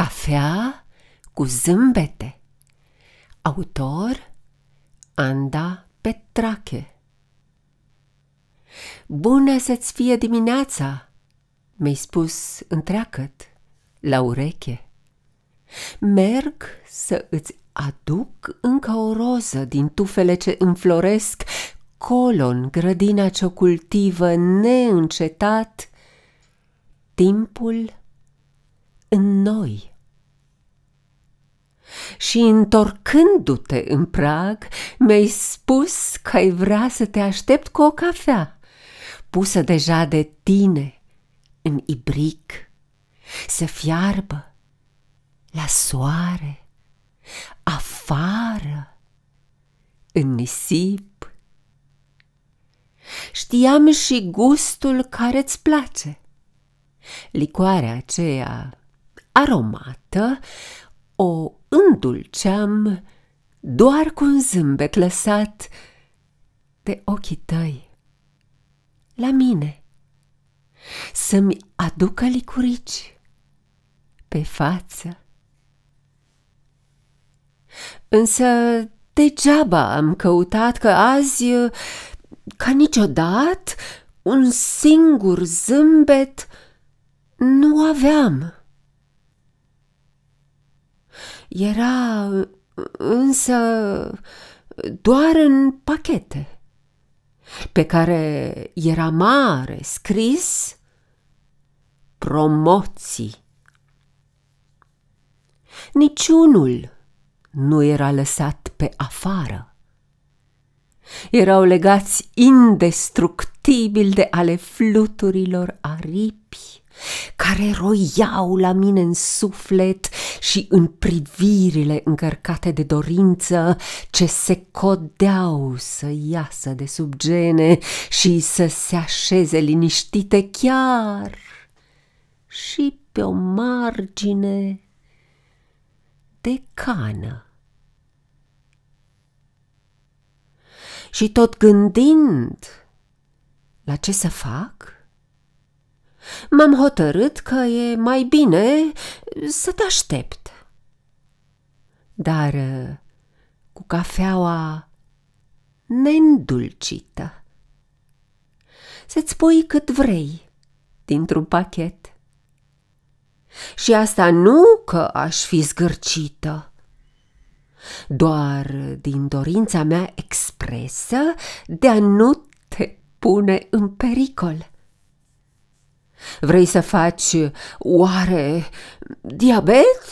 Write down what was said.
Cafea cu zâmbete Autor Anda Petrache Bună să-ți fie dimineața, mi-ai spus întreacăt la ureche. Merg să îți aduc încă o roză din tufele ce înfloresc, colon grădina ce-o cultivă neîncetat, timpul în noi. Și întorcându-te în prag, mi-ai spus că ai vrea să te aștept cu o cafea, pusă deja de tine în ibric, să fiarbă la soare, afară, în nisip. Știam și gustul care îți place, licoarea aceea aromată, o îndulceam doar cu un zâmbet lăsat de ochii tăi la mine să-mi aducă licurici pe față. Însă degeaba am căutat că azi, ca niciodată, un singur zâmbet nu aveam. Era însă doar în pachete, pe care era mare scris promoții. Niciunul nu era lăsat pe afară. Erau legați indestructibil de ale fluturilor aripi, care roiau la mine în suflet și în privirile încărcate de dorință ce se codeau să iasă de sub gene și să se așeze liniștite chiar și pe o margine de cană. Și tot gândind la ce să fac, m-am hotărât că e mai bine să te aștept. Dar uh, cu cafeaua neîndulcită. Să-ți pui cât vrei dintr-un pachet. Și asta nu că aș fi zgârcită, doar din dorința mea expresă de a nu te pune în pericol. Vrei să faci oare diabet?